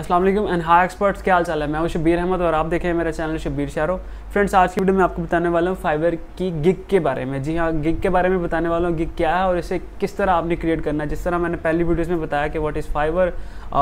Aslam and high experts क्या हाल चाल है मैं हूँ शबीर अहमद और आप देखें मेरा चैनल शबीर शारो फ्रेंड्स आज की वीडियो में आपको बताने वाला हूँ फाइबर की गिग के बारे में जी हाँ गिग के बारे में बताने वाला हूँ गिग क्या है और इसे किस तरह आपने क्रिएट करना है जिस तरह मैंने पहली वीडियोस में बताया कि वट इज़ फाइबर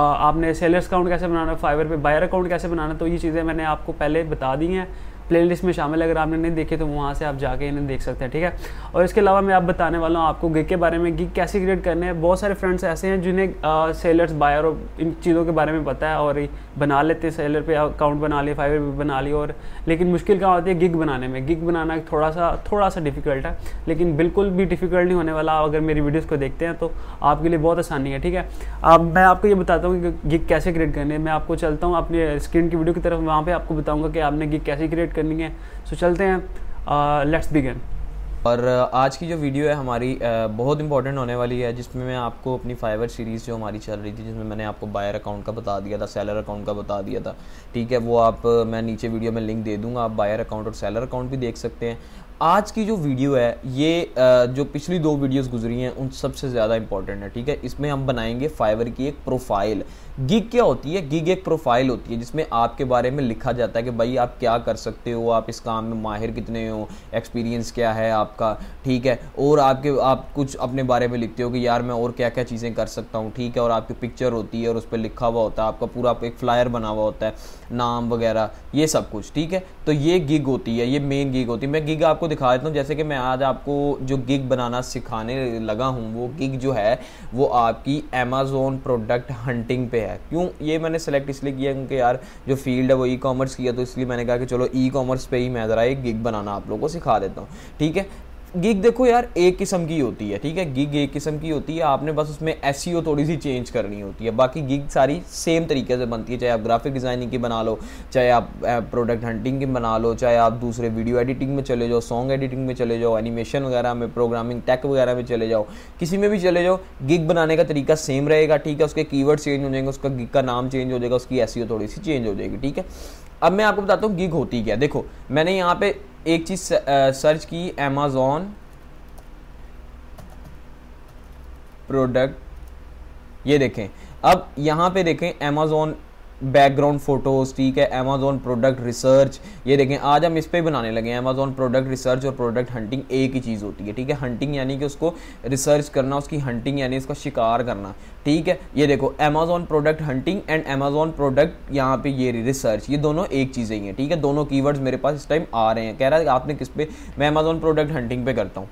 आपने सेलर्स अकाउंट कैसे बनाना है फाइबर पर बायर अकाउंट कैसे बनाना तो ये चीज़ें मैंने आपको पहले बता दी हैं प्लेलिस्ट में शामिल अगर आपने नहीं देखे तो वहाँ से आप जाके इन्हें देख सकते हैं ठीक है और इसके अलावा मैं आप बताने वाला हूँ आपको गिग के बारे में गिग कैसे क्रिएट करने हैं बहुत सारे फ्रेंड्स ऐसे हैं जिन्हें सेलर्स बायर और इन चीज़ों के बारे में पता है और बना लेते हैं सेलर पर अकाउंट बना लिए फाइवर बना लिए और लेकिन मुश्किल कहाँ होती है गिग बनाने में गिग बनाना थोड़ा सा थोड़ा सा डिफिकल्ट है लेकिन बिल्कुल भी डिफिकल्ट नहीं होने वाला अगर मेरी वीडियोज़ को देखते हैं तो आपके लिए बहुत आसानी है ठीक है अब मैं आपको ये बताता हूँ कि गिग कैसे क्रिएट करने मैं आपको चलता हूँ अपने स्क्रीन की वीडियो की तरफ वहाँ पर आपको बताऊँगा कि आपने गिग कैसे क्रिएट करनी है सो so, चलते हैं लेट्स uh, बिगिन और uh, आज की जो वीडियो है हमारी uh, बहुत इंपॉर्टेंट होने वाली है जिसमें मैं आपको अपनी फाइवर सीरीज़ जो हमारी चल रही थी जिसमें मैंने आपको बायर अकाउंट का बता दिया था सेलर अकाउंट का बता दिया था ठीक है वो आप मैं नीचे वीडियो में लिंक दे दूंगा आप बायर अकाउंट और सेलर अकाउंट भी देख सकते हैं आज की जो वीडियो है ये जो पिछली दो वीडियोस गुजरी हैं उन सबसे ज़्यादा इंपॉर्टेंट है ठीक है इसमें हम बनाएंगे फाइवर की एक प्रोफाइल गिग क्या होती है गिग एक प्रोफाइल होती है जिसमें आपके बारे में लिखा जाता है कि भाई आप क्या कर सकते हो आप इस काम में माहिर कितने हो एक्सपीरियंस क्या है आपका ठीक है और आपके आप कुछ अपने बारे में लिखते हो कि यार मैं और क्या क्या चीज़ें कर सकता हूँ ठीक है और आपकी पिक्चर होती है और उस पर लिखा हुआ होता है आपका पूरा एक फ्लायर बना हुआ होता है नाम वगैरह ये सब कुछ ठीक है तो ये गिग होती है ये मेन गिग होती है मैं गिग आपको दिखा देता हूँ जैसे कि मैं आज आपको जो गिग बनाना सिखाने लगा हूँ वो गिग जो है वो आपकी अमेज़ोन प्रोडक्ट हंटिंग पे है गया है क्यों ये मैंने सेलेक्ट इसलिए किया क्योंकि यार जो फील्ड है वो ई कॉमर्स किया तो इसलिए मैंने कहा कि चलो ई कॉमर्स पे ही मैं ज़रा एक गिग बनाना आप लोगों को सिखा देता हूँ ठीक है गिग देखो यार एक किस्म की होती है ठीक है गिग एक किस्म की होती है आपने बस उसमें एस e थोड़ी सी चेंज करनी होती है बाकी गिग सारी सेम तरीके से बनती है चाहे आप ग्राफिक डिज़ाइनिंग की बना लो चाहे आप प्रोडक्ट हंटिंग की बना लो चाहे आप दूसरे वीडियो एडिटिंग में चले जाओ सॉन्ग एडिटिंग में चले जाओ एनिमेशन वगैरह में प्रोग्रामिंग टेक वगैरह में चले जाओ किसी में भी चले जाओ गिग बनाने का तरीका सेम रहेगा ठीक है उसके कीवर्ड चेंज हो जाएंगे उसका गिग का नाम चेंज हो जाएगा उसकी एस e थोड़ी सी चेंज हो जाएगी ठीक है अब मैं आपको बताता हूँ गिग होती क्या देखो मैंने यहाँ पे एक चीज़ सर्च की एमेजोन प्रोडक्ट ये देखें अब यहां पे देखें एमेजोन बैकग्राउंड फ़ोटोज़ ठीक है अमेजोन प्रोडक्ट रिसर्च ये देखें आज हम इस पर बनाने लगे हैं अमेजोन प्रोडक्ट रिसर्च और प्रोडक्ट हंटिंग एक ही चीज़ होती है ठीक है हंटिंग यानी कि उसको रिसर्च करना उसकी हंटिंग यानी उसका शिकार करना ठीक है ये देखो Amazon product hunting and Amazon product यहाँ पे ये रिसर्च ये दोनों एक चीज़ें ही हैं ठीक है दोनों की मेरे पास इस टाइम आ रहे हैं कह रहा है आपने किस पे मैं अमेजोन प्रोडक्ट हंटिंग पे करता हूँ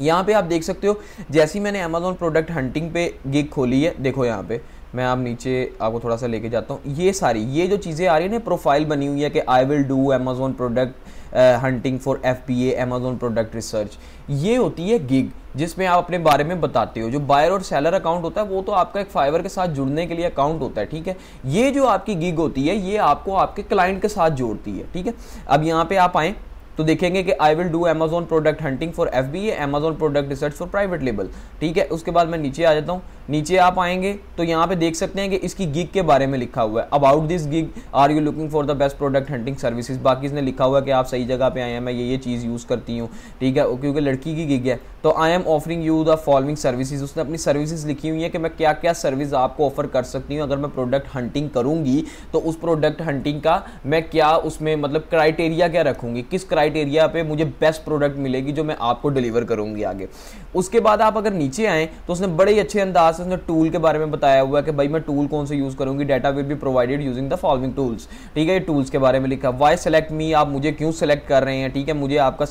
यहाँ पे आप देख सकते हो जैसी मैंने अमेजोन प्रोडक्ट हंटिंग पे गिग खोली है देखो यहाँ पे मैं आप नीचे आपको थोड़ा सा लेके जाता हूँ ये सारी ये जो चीज़ें आ रही है ना प्रोफाइल बनी हुई है कि I will do Amazon product hunting for F P A Amazon product research ये होती है गिग जिसमें आप अपने बारे में बताते हो जो बायर और सेलर अकाउंट होता है वो तो आपका एक फाइवर के साथ जुड़ने के लिए अकाउंट होता है ठीक है ये जो आपकी गिग होती है ये आपको आपके क्लाइंट के साथ जोड़ती है ठीक है अब यहाँ पे आप आएँ तो देखेंगे कि I will do Amazon product hunting for F B A Amazon product research for private label ठीक है उसके बाद मैं नीचे आ जाता हूँ नीचे आप आएंगे तो यहाँ पे देख सकते हैं कि इसकी गिग के बारे में लिखा हुआ है about this gig are you looking for the best product hunting services बाकी इसने लिखा हुआ है कि आप सही जगह पे आए हैं मैं ये ये चीज़ यूज़ करती हूँ ठीक है क्योंकि लड़की की गिग है तो I am offering you the following services उसने अपनी सर्विसेज लिखी हुई है कि मैं क्या क्या सर्विस आपको ऑफर कर सकती हूँ अगर मैं प्रोडक्ट हंटिंग करूँगी तो उस प्रोडक्ट हंटिंग का मैं क्या उसमें मतलब क्राइटेरिया क्या रखूँगी किस क्राइटेरिया पर मुझे बेस्ट प्रोडक्ट मिलेगी जो मैं आपको डिलीवर करूँगी आगे उसके बाद आप अगर नीचे आएँ तो उसने बड़े अच्छे अंदाज पास उसने टूल के बारे में बताया हुआ है कि भाई मैं टूल कौन से यूज़ करूंगी data will be provided using the following tools ठीक है ये टूल्स के बारे में लिखा वाई सेलेक्ट मी आप मुझे क्यों सेलेक्ट कर रहे हैं ठीक है मुझे आपका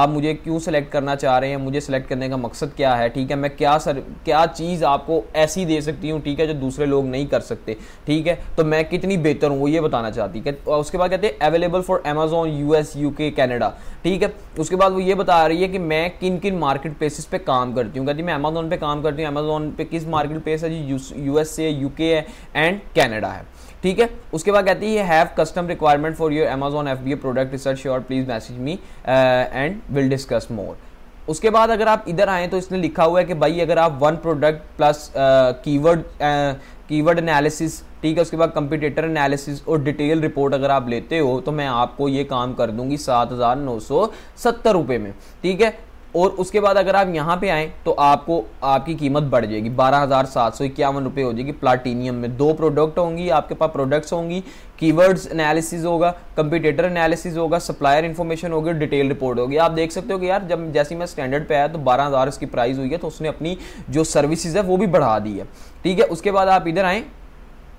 आप मुझे क्यों सेलेक्ट करना चाह रहे हैं मुझे सेलेक्ट करने का मकसद क्या है ठीक है मैं क्या सर क्या चीज़ आपको ऐसी दे सकती हूँ ठीक है जो दूसरे लोग नहीं कर सकते ठीक है तो मैं कितनी बेहतर हूँ वो ये बताना चाहती है उसके बाद कहते हैं available for Amazon U S U K Canada ठीक है उसके बाद वो ये बता रही है कि मैं किन किन मार्केट प्लेसिस पे काम करती हूँ कहती मैं अमेजोन पे काम करती हूँ अमेजोन पे पे किस मार्केट प्लेस है जी यूएसए यूके है एंड कैनेडा है ठीक है उसके बाद कहती है have custom requirement for your Amazon F B A product research और please message me and will discuss more उसके बाद अगर आप इधर आए तो इसने लिखा हुआ है कि भाई अगर आप one product plus keyword keyword analysis ठीक है उसके बाद कंपिटेटर एनालिसिस और डिटेल रिपोर्ट अगर आप लेते हो तो मैं आपको ये काम कर दूंगी सात हज़ार नौ सौ सत्तर रुपये में ठीक है और उसके बाद अगर आप यहाँ पे आएँ तो आपको आपकी कीमत बढ़ जाएगी बारह हज़ार सात सौ इक्यावन रुपये हो जाएगी प्लाटीनियम में दो प्रोडक्ट होंगी आपके पास प्रोडक्ट्स होंगी कीवर्ड्स एनालिसिस होगा कंपिटेटर एनालिसिस होगा सप्लायर इन्फॉर्मेशन होगी डिटेल रिपोर्ट होगी आप देख सकते हो कि यार जब जैसे मैं स्टैंडर्ड पे आया तो बारह हज़ार इसकी प्राइस हुई है तो उसने अपनी जो सर्विसेज है वो भी बढ़ा दी है ठीक है उसके बाद आप इधर आएँ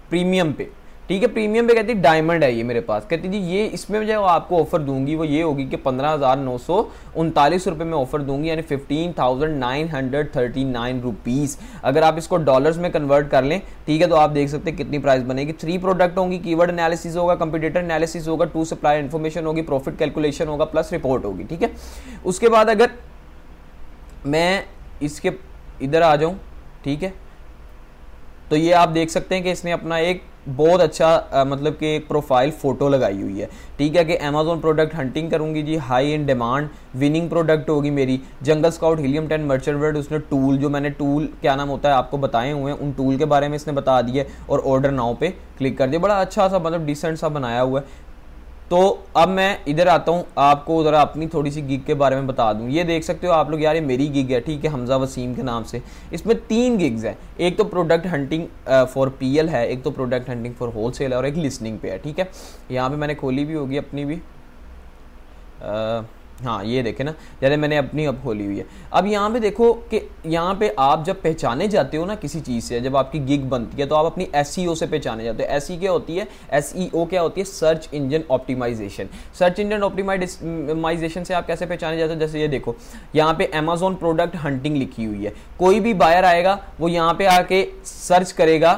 प्रीमियम पे ठीक है प्रीमियम पे कहती डायमंड है ये मेरे पास कहती जी ये इसमें जो आपको ऑफर दूंगी वो ये होगी कि पंद्रह हज़ार नौ सौ उनतालीस रुपये में ऑफर दूंगी यानी fifteen thousand nine hundred thirty nine rupees अगर आप इसको डॉलर्स में कन्वर्ट कर लें ठीक है तो आप देख सकते हैं कितनी प्राइस बनेगी थ्री प्रोडक्ट होंगी कीवर्ड एनालिसिस होगा कंपिटेटर एनालिसिस होगा टू सप्लाई इन्फॉर्मेशन होगी प्रॉफिट कैलकुलेशन होगा प्लस रिपोर्ट होगी ठीक है उसके बाद अगर मैं इसके इधर आ जाऊँ ठीक है तो ये आप देख सकते हैं कि इसने अपना एक बहुत अच्छा आ, मतलब कि एक प्रोफाइल फ़ोटो लगाई हुई है ठीक है कि अमेजोन प्रोडक्ट हंटिंग करूंगी जी high in demand winning product होगी मेरी Jungle Scout Helium ten Merchant Word उसने टूल जो मैंने टूल क्या नाम होता है आपको बताए हुए हैं उन टूल के बारे में इसने बता दिया और ऑर्डर नाव पे क्लिक कर दिया बड़ा अच्छा सा मतलब डिसेंट सा बनाया हुआ है तो अब मैं इधर आता हूँ आपको ज़रा अपनी थोड़ी सी गिग के बारे में बता दूँ ये देख सकते हो आप लोग यार ये मेरी गिग है ठीक है हमज़ा वसीम के नाम से इसमें तीन गिग्स हैं एक तो प्रोडक्ट हंटिंग फॉर पीएल है एक तो प्रोडक्ट हंटिंग फॉर होलसेल है और एक लिसनिंग पे है ठीक है यहाँ पे मैंने खोली भी होगी अपनी भी आ, हाँ ये देखें ना जैसे मैंने अपनी अब खोली हुई है अब यहाँ पे देखो कि यहाँ पे आप जब पहचाने जाते हो ना किसी चीज़ से जब आपकी गिग बनती है तो आप अपनी एस e से पहचाने जाते हो एस e क्या होती है एस e क्या होती है search engine optimisation search engine optimisation से आप कैसे पहचाने जाते हो जैसे ये देखो यहाँ पे अमेजोन प्रोडक्ट हंटिंग लिखी हुई है कोई भी बायर आएगा वो यहाँ पे आके सर्च करेगा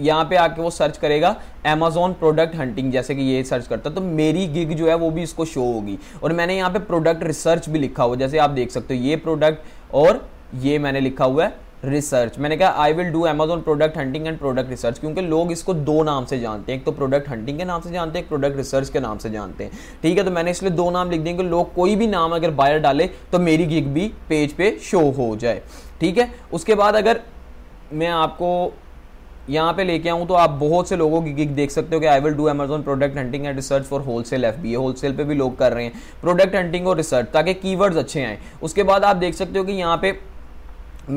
यहाँ पे आके वो सर्च करेगा Amazon प्रोडक्ट हंटिंग जैसे कि ये सर्च करता तो मेरी गिग जो है वो भी इसको शो होगी और मैंने यहाँ पे प्रोडक्ट रिसर्च भी लिखा हुआ जैसे आप देख सकते हो ये प्रोडक्ट और ये मैंने लिखा हुआ है रिसर्च मैंने कहा I will do Amazon product hunting and product research क्योंकि लोग इसको दो नाम से जानते हैं एक तो प्रोडक्ट हंटिंग के नाम से जानते हैं एक प्रोडक्ट रिसर्च के नाम से जानते हैं ठीक है तो मैंने इसलिए दो नाम लिख दिए कि लोग कोई भी नाम अगर बायर डाले तो मेरी गिग भी पेज पे शो हो जाए ठीक है उसके बाद अगर मैं आपको यहाँ पे लेके आऊँ तो आप बहुत से लोगों की गिग देख सकते हो कि I will do Amazon product hunting and research for wholesale F B wholesale पे भी लोग कर रहे हैं प्रोडक्ट हंटिंग और रिसर्च ताकि कीवर्ड्स अच्छे आएँ उसके बाद आप देख सकते हो कि यहाँ पे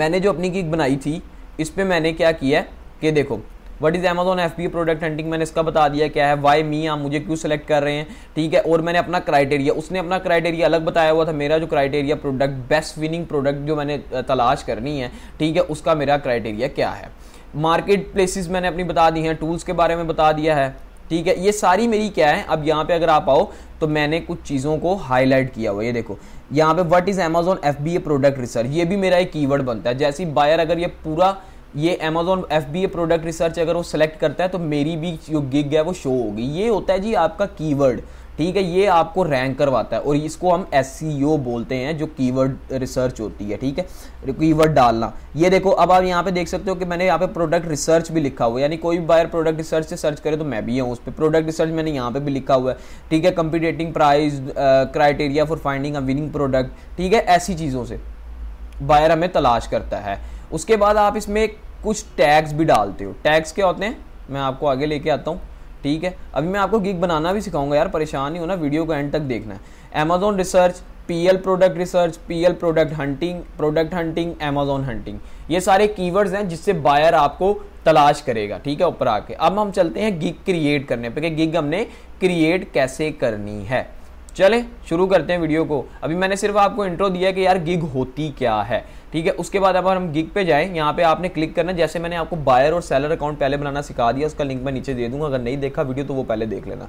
मैंने जो अपनी गिग बनाई थी इस पर मैंने क्या किया कि देखो what is Amazon F P product hunting मैंने इसका बता दिया क्या है वाई मी आप मुझे क्यों सेलेक्ट कर रहे हैं ठीक है और मैंने अपना क्राइटेरिया उसने अपना क्राइटेरिया अलग बताया हुआ था मेरा जो criteria product best winning product जो मैंने तलाश करनी है ठीक है उसका मेरा क्राइटेरिया क्या है मार्केट प्लेसेस मैंने अपनी बता दी हैं टूल्स के बारे में बता दिया है ठीक है ये सारी मेरी क्या है अब यहाँ पे अगर आप आओ तो मैंने कुछ चीज़ों को हाईलाइट किया हुआ ये देखो यहाँ पे what is Amazon F B A product research ये भी मेरा एक कीवर्ड बनता है जैसे बायर अगर ये पूरा ये Amazon F B A product research अगर वो सेलेक्ट करता है तो मेरी भी जो गिग है वो शो होगी ये होता है जी आपका कीवर्ड वर्ड ठीक है ये आपको रैंक करवाता है और इसको हम एस e बोलते हैं जो कीवर्ड रिसर्च होती है ठीक है कीवर्ड डालना ये देखो अब आप यहाँ पे देख सकते हो कि मैंने यहाँ पे प्रोडक्ट रिसर्च भी लिखा हुआ है यानी कोई भी बायर प्रोडक्ट रिसर्च से सर्च करे तो मैं भी हूँ उस पर प्रोडक्ट रिसर्च मैंने यहाँ पे भी लिखा हुआ है ठीक है competing price criteria for finding a winning product ठीक है ऐसी चीज़ों से बायर हमें तलाश करता है उसके बाद आप इसमें कुछ टैग्स भी डालते हो टैग्स क्या होते हैं मैं आपको आगे लेके आता हूँ ठीक है अभी मैं आपको गिग बनाना भी सिखाऊंगा यार परेशान नहीं होना वीडियो को एंड तक देखना है Amazon research P L product research P L product hunting product hunting Amazon hunting ये सारे कीवर्ड्स हैं जिससे बायर आपको तलाश करेगा ठीक है ऊपर आके अब हम चलते हैं गिग क्रिएट करने पर गिग हमने क्रिएट कैसे करनी है चले शुरू करते हैं वीडियो को अभी मैंने सिर्फ आपको इंट्रो दिया कि यार गिग होती क्या है ठीक है उसके बाद अब हम गिग पे जाएं यहाँ पे आपने क्लिक करना जैसे मैंने आपको बायर और सेलर अकाउंट पहले बनाना सिखा दिया उसका लिंक मैं नीचे दे दूंगा अगर नहीं देखा वीडियो तो वो पहले देख लेना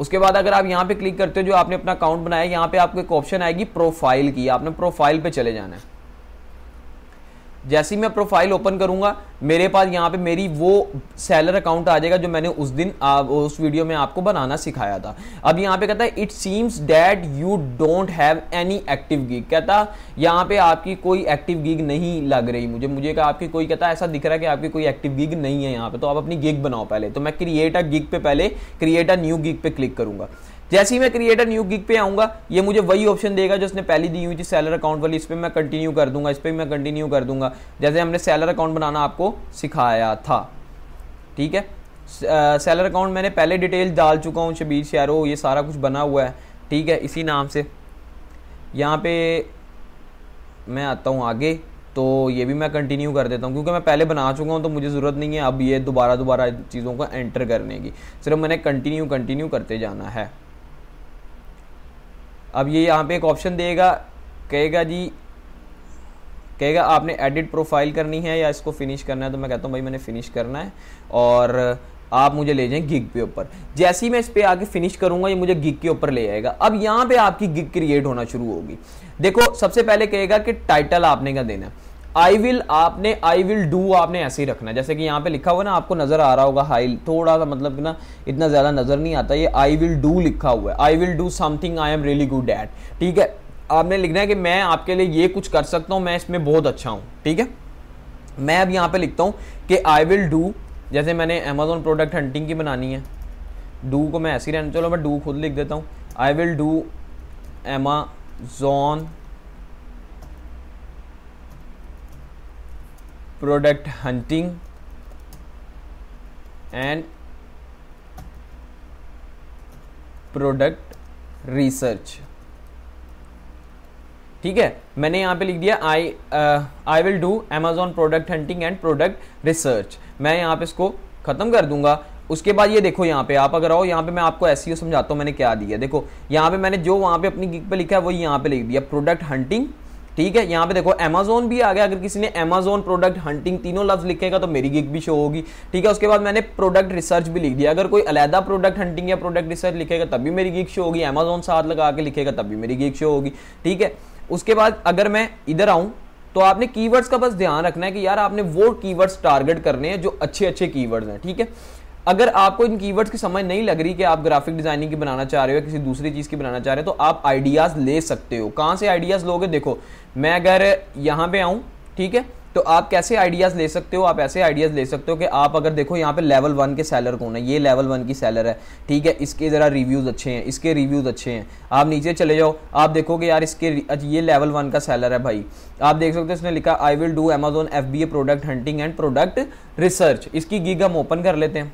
उसके बाद अगर आप यहाँ पे क्लिक करते हो जो आपने अपना अकाउंट बनाया यहाँ पे आपको एक ऑप्शन आएगी प्रोफाइल की आपने प्रोफाइल पे चले जाना है जैसे मैं प्रोफाइल ओपन करूंगा मेरे पास यहाँ पे मेरी वो सैलर अकाउंट आ जाएगा जो मैंने उस दिन आ, उस वीडियो में आपको बनाना सिखाया था अब यहाँ पे कहता है it seems that you don't have any active gig कहता यहाँ पे आपकी कोई एक्टिव गीग नहीं लग रही मुझे मुझे कहा आपकी कोई कहता ऐसा दिख रहा है कि आपकी कोई एक्टिव गीग नहीं है यहाँ पे तो आप अपनी गिग बनाओ पहले तो मैं क्रिएट अ गिग पे पहले क्रिएट अ न्यू गिग पे क्लिक करूंगा जैसे ही मैं क्रिएटर न्यू गिग पे आऊंगा ये मुझे वही ऑप्शन देगा जो उसने पहली दी हुई थी सैलर अकाउंट वाली इस पर मैं कंटिन्यू कर दूंगा इस पर मैं कंटिन्यू कर दूंगा जैसे हमने सैलर अकाउंट बनाना आपको सिखाया था ठीक है सैलर अकाउंट मैंने पहले डिटेल डाल चुका हूँ शबीर शहरो ये सारा कुछ बना हुआ है ठीक है इसी नाम से यहाँ पे मैं आता हूँ आगे तो ये भी मैं कंटिन्यू कर देता हूँ क्योंकि मैं पहले बना चुका हूँ तो मुझे ज़रूरत नहीं है अब ये दोबारा दोबारा चीज़ों को एंटर करने की सिर्फ मैंने कंटिन्यू कंटिन्यू करते जाना है अब ये यहाँ पे एक ऑप्शन देगा कहेगा जी कहेगा आपने एडिट प्रोफाइल करनी है या इसको फिनिश करना है तो मैं कहता हूँ भाई मैंने फिनिश करना है और आप मुझे ले जाएं गिग के ऊपर जैसे ही मैं इस पर आके फिनिश करूंगा ये मुझे गिग के ऊपर ले जाएगा अब यहाँ पे आपकी गिग क्रिएट होना शुरू होगी देखो सबसे पहले कहेगा कि टाइटल आपने का देना है आई विल आपने आई विल डू आपने ऐसे ही रखना है जैसे कि यहाँ पे लिखा हुआ ना आपको नजर आ रहा होगा हाई थोड़ा सा मतलब ना इतना ज्यादा नजर नहीं आता ये आई विल डू लिखा हुआ है I will do something I am really good at ठीक है आपने लिखना है कि मैं आपके लिए ये कुछ कर सकता हूँ मैं इसमें बहुत अच्छा हूँ ठीक है मैं अब यहाँ पे लिखता हूँ कि आई विल डू जैसे मैंने अमेजोन प्रोडक्ट हंटिंग की बनानी है डू को मैं ऐसे ही रहना चलो मैं डू खुद लिख देता हूँ I will do Amazon Uh, product hunting and product research ठीक है मैंने यहां पे लिख दिया I I will do Amazon product hunting and product research मैं यहां पे इसको खत्म कर दूंगा उसके बाद ये देखो यहां पे आप अगर आओ यहां पे मैं आपको ऐसी e समझाता हूं मैंने क्या दिया देखो यहां पे मैंने जो वहां पे अपनी गिग पे लिखा है वो यहां पे लिख दिया प्रोडक्ट हंटिंग ठीक है यहाँ पे देखो अमेजोन भी आ गया अगर किसी ने एमेजोन प्रोडक्ट हंटिंग तीनों लफ्ज लिखेगा तो मेरी गिग भी शो होगी ठीक है उसके बाद मैंने प्रोडक्ट रिसर्च भी लिख दिया अगर कोई अलहदा प्रोडक्ट हंटिंग या प्रोडक्ट रिसर्च लिखेगा तब भी मेरी गिग शो होगी अमेजोन साथ लगा के लिखेगा तब भी मेरी गिग शो होगी ठीक है उसके बाद अगर मैं इधर आऊँ तो आपने कीवर्ड्स का बस ध्यान रखना है कि यार आपने वो कीवर्ड्स टारगेट करने हैं जो अच्छे अच्छे कीवर्ड्स हैं ठीक है अगर आपको इन कीवर्ड्स की समझ नहीं लग रही कि आप ग्राफिक डिजाइनिंग की बनाना चाह रहे हो या किसी दूसरी चीज़ की बनाना चाह रहे हो तो आप आइडियाज़ ले सकते हो कहाँ से आइडियाज़ लोगे देखो मैं अगर यहां पे आऊं ठीक है तो आप कैसे आइडियाज़ ले सकते हो आप ऐसे आइडियाज़ ले सकते हो कि आप अगर देखो यहाँ पे लेवल वन के सैलर कौन है ये लेवल वन की सैलर है ठीक है इसके ज़रा रिव्यूज़ अच्छे हैं इसके रिव्यूज़ अच्छे हैं आप नीचे चले जाओ आप देखोगे यार इसके ये लेवल वन का सैलर है भाई आप देख सकते हो इसने लिखा I will do Amazon F B A product hunting and product research इसकी गीग हम ओपन कर लेते हैं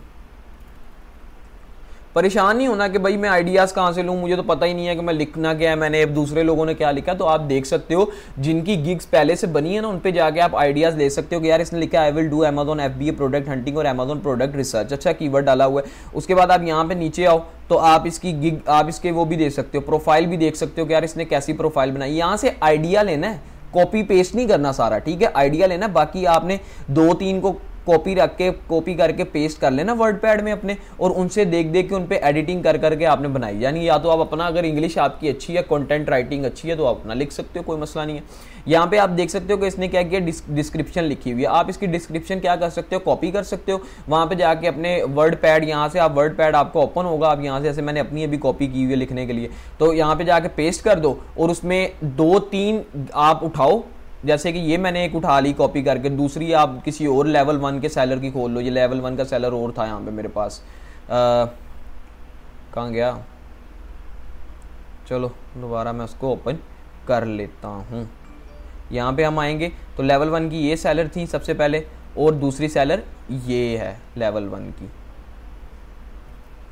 परेशान नहीं होना कि भाई मैं आइडियाज़ कहाँ से लूँ मुझे तो पता ही नहीं है कि मैं लिखना क्या है मैंने दूसरे लोगों ने क्या लिखा तो आप देख सकते हो जिनकी गिग्स पहले से बनी है ना उन पर जाके आप आइडियाज़ ले सकते हो कि यार इसने लिखा I will do Amazon F B A product hunting और एमेजोन प्रोडक्ट रिसर्च अच्छा कीवर्ड डाला हुआ है उसके बाद आप यहाँ पे नीचे आओ तो आप इसकी गिग आप इसके वो भी देख सकते हो प्रोफाइल भी देख सकते हो कि यार इसने कैसी प्रोफाइल बनाई यहाँ से आइडिया लेना है कॉपी पेस्ट नहीं करना सारा ठीक है आइडिया लेना बाकी आपने दो तीन को कॉपी रख के कॉपी करके पेस्ट कर लेना वर्ड पैड में अपने और उनसे देख देख के उन पर एडिटिंग कर करके आपने बनाई यानी या तो आप अपना अगर इंग्लिश आपकी अच्छी है कंटेंट राइटिंग अच्छी है तो आप अपना लिख सकते हो कोई मसला नहीं है यहाँ पे आप देख सकते हो कि इसने क्या किया डिस्क्रिप्शन लिखी हुई है आप इसकी डिस्क्रिप्शन क्या कर सकते हो कॉपी कर सकते हो वहाँ पे जाके अपने वर्ड पैड यहाँ से आप वर्ड पैड आपको ओपन होगा आप यहाँ से ऐसे मैंने अपनी अभी कॉपी की हुई है लिखने के लिए तो यहाँ पे जाके पेस्ट कर दो और उसमें दो तीन आप उठाओ जैसे कि ये मैंने एक उठा ली कॉपी करके दूसरी आप किसी और लेवल वन के सेलर की खोल लो ये लेवल वन का सेलर और था यहाँ पे मेरे पास कहाँ गया चलो दोबारा मैं उसको ओपन कर लेता हूँ यहाँ पे हम आएंगे तो लेवल वन की ये सैलर थी सबसे पहले और दूसरी सैलर ये है लेवल वन की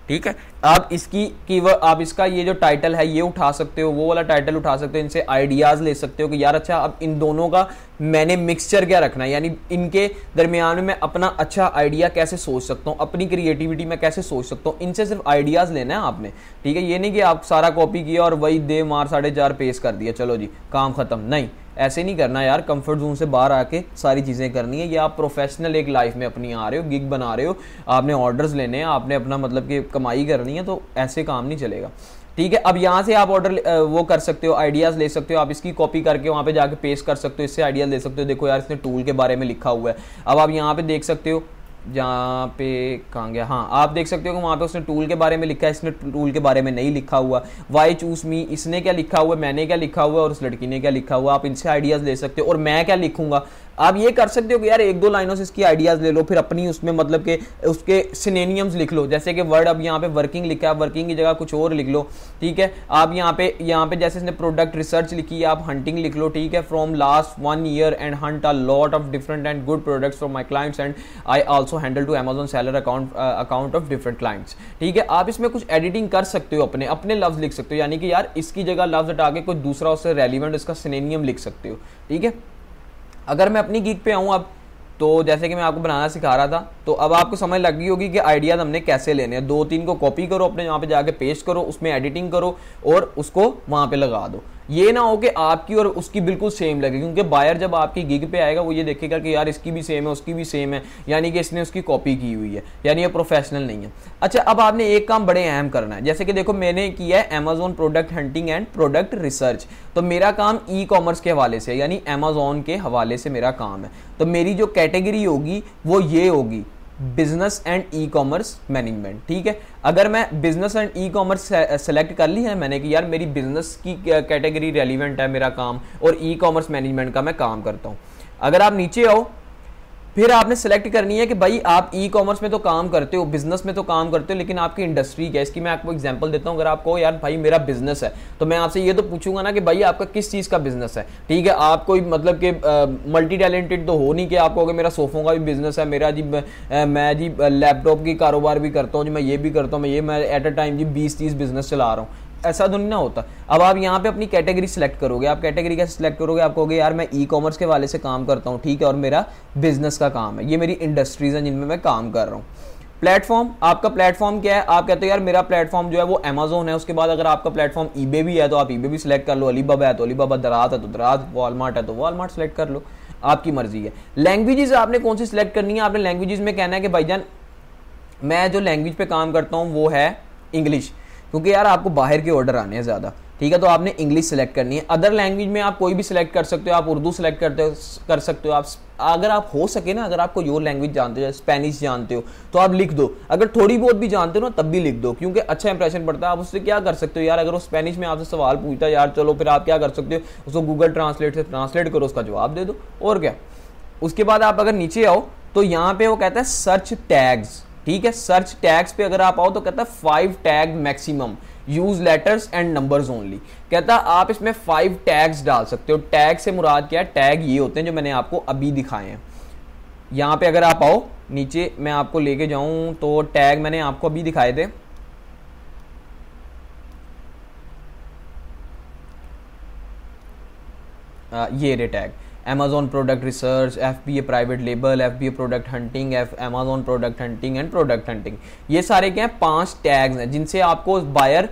ठीक है आप इसकी की आप इसका ये जो टाइटल है ये उठा सकते हो वो वाला टाइटल उठा सकते हो इनसे आइडियाज ले सकते हो कि यार अच्छा अब इन दोनों का मैंने मिक्सचर क्या रखना है यानी इनके दरमियान में मैं अपना अच्छा आइडिया कैसे सोच सकता हूँ अपनी क्रिएटिविटी में कैसे सोच सकता हूँ इनसे सिर्फ आइडियाज लेना है आपने ठीक है ये नहीं कि आप सारा कॉपी किया और वही दे मार साढ़े चार पेश कर दिया चलो जी काम खत्म नहीं ऐसे नहीं करना यार कंफर्ट जोन से बाहर आके सारी चीज़ें करनी है या आप प्रोफेशनल एक लाइफ में अपनी आ रहे हो गिग बना रहे हो आपने ऑर्डर्स लेने हैं आपने अपना मतलब कि कमाई करनी है नहीं है तो ऐसे काम नहीं चलेगा ठीक है अब यहाँ से आप ऑर्डर वो कर सकते हो आइडियाज़ ले सकते हो आप इसकी कॉपी करके वहाँ पे जाके पेस्ट कर सकते हो इससे आइडियाज़ ले सकते हो देखो यार इसने टूल के बारे में लिखा हुआ है अब आप यहाँ पे देख सकते हो जहाँ पे कहाँ गया हाँ आप देख सकते हो कि वहाँ पे उसने टूल के बारे में लिखा है इसने टूल के बारे में नहीं लिखा हुआ वाई चूज मी इसने क्या लिखा हुआ है मैंने क्या लिखा हुआ है और उस लड़की ने क्या लिखा हुआ आप इनसे आइडियाज़ ले सकते हो और मैं क्या लिखूंगा आप ये कर सकते हो कि यार एक दो लाइनों से इसकी आइडियाज ले लो फिर अपनी उसमें मतलब के उसके सिनेनियम्स लिख लो जैसे कि वर्ड अब यहाँ पे वर्किंग लिखा है वर्किंग की जगह कुछ और लिख लो ठीक है आप यहाँ पे यहाँ पे जैसे इसने प्रोडक्ट रिसर्च लिखी है आप हंटिंग लिख लो ठीक है from last one year and hunt a lot of different and good products from my clients and I also handle to Amazon seller account account of different clients ठीक है आप इसमें कुछ एडिटिंग कर सकते हो अपने अपने लफ्ज लिख सकते हो यानी कि यार इसकी जगह लफ्ज हटा के कोई दूसरा उससे रेलिवेंट इसका सिनेनियम लिख सकते हो ठीक है अगर मैं अपनी गीक पे आऊँ अब तो जैसे कि मैं आपको बनाना सिखा रहा था तो अब आपको समझ लग गई होगी कि आइडियाज़ हमने कैसे लेने हैं दो तीन को कॉपी करो अपने यहाँ पे जाके पेस्ट करो उसमें एडिटिंग करो और उसको वहाँ पे लगा दो ये ना हो कि आपकी और उसकी बिल्कुल सेम लगे क्योंकि बायर जब आपकी गिग पे आएगा वो ये देखेगा कि यार इसकी भी सेम है उसकी भी सेम है यानी कि इसने उसकी कॉपी की हुई है यानी ये प्रोफेशनल नहीं है अच्छा अब आपने एक काम बड़े अहम करना है जैसे कि देखो मैंने किया है Amazon product hunting and product research तो मेरा काम ई कॉमर्स के हवाले से यानी अमेजोन के हवाले से मेरा काम है तो मेरी जो कैटेगरी होगी वो ये होगी business and e commerce management ठीक है अगर मैं business and e commerce select कर ली है मैंने कि यार मेरी बिजनेस की कैटेगरी uh, रेलिवेंट है मेरा काम और ई कॉमर्स मैनेजमेंट का मैं काम करता हूँ अगर आप नीचे आओ फिर आपने सेलेक्ट करनी है कि भाई आप ई कॉमर्स में तो काम करते हो बिजनेस में तो काम करते हो लेकिन आपकी इंडस्ट्री क्या है इसकी मैं आपको एग्जांपल देता हूँ अगर आपको यार भाई मेरा बिजनेस है तो मैं आपसे ये तो पूछूंगा ना कि भाई आपका किस चीज़ का बिजनेस है ठीक है आप कोई मतलब कि मल्टी टैलेंटेड तो हो नहीं कि आपको अगर मेरा सोफों का भी बिजनेस है मेरा जी मैं जी लैपटॉप की कारोबार भी करता हूँ जी मैं ये भी करता हूँ मैं ये मैं एट अ टाइम जी बीस तीस बिजनेस चला रहा हूँ ऐसा तो नहीं ना होता अब आप यहाँ पे अपनी कैटेगरी सेलेक्ट करोगे आप कैटेगरी कैसे सेलेक्ट करोगे आप कहोगे यार मैं ई कॉमर्स के वाले से काम करता हूँ ठीक है और मेरा बिजनेस का काम है ये मेरी इंडस्ट्रीज हैं जिनमें मैं काम कर रहा हूँ प्लेटफॉर्म आपका प्लेटफॉर्म क्या है आप कहते हो यार मेरा प्लेटफॉर्म जो है वो अमेजोन है उसके बाद अगर आपका प्लेटफॉर्म ईबे भी है तो आप ईबे भी सिलेक्ट कर लो अलीबाबा है तो अलीबाबा दरात है तो दरात वॉलमार्ट है तो वॉलमार्ट सेलेक्ट कर लो आपकी मर्जी है लैंग्वेजेस आपने कौन सी सिलेक्ट करनी है आपने लैंग्वेजेस में कहना है कि भाईजान मैं जो लैंग्वेज पे काम करता हूँ वो है इंग्लिश क्योंकि यार आपको बाहर के ऑर्डर आने हैं ज़्यादा ठीक है तो आपने इंग्लिश सेलेक्ट करनी है अदर लैंग्वेज में आप कोई भी सिलेक्ट कर सकते हो आप उर्दू सेलेक्ट करते हो कर सकते हो आप अगर आप हो सके ना अगर आपको योर लैंग्वेज जानते हो स्पेनिश जानते हो तो आप लिख दो अगर थोड़ी बहुत भी जानते हो ना तब भी लिख दो क्योंकि अच्छा इंप्रेशन पड़ता है आप उससे क्या कर सकते हो यार अगर वो स्पेनिश में आपसे सवाल पूछता है यार चलो फिर आप क्या कर सकते हो उसको गूगल ट्रांसलेट से ट्रांसलेट करो उसका जवाब दे दो और क्या उसके बाद आप अगर नीचे आओ तो यहाँ पे वो कहता है सर्च टैग्स ठीक है सर्च टैग्स पे अगर आप आओ तो कहता है five tag maximum use letters and numbers only कहता आप इसमें फाइव टैग्स डाल सकते हो टैग से मुराद क्या है टैग ये होते हैं जो मैंने आपको अभी दिखाए हैं यहाँ पे अगर आप आओ नीचे मैं आपको लेके जाऊं तो टैग मैंने आपको अभी दिखाए थे ये रे tag Amazon product research, FBA private label, FBA product hunting, F Amazon product hunting and product hunting ये सारे क्या है पांच टैग्स हैं जिनसे आपको बायर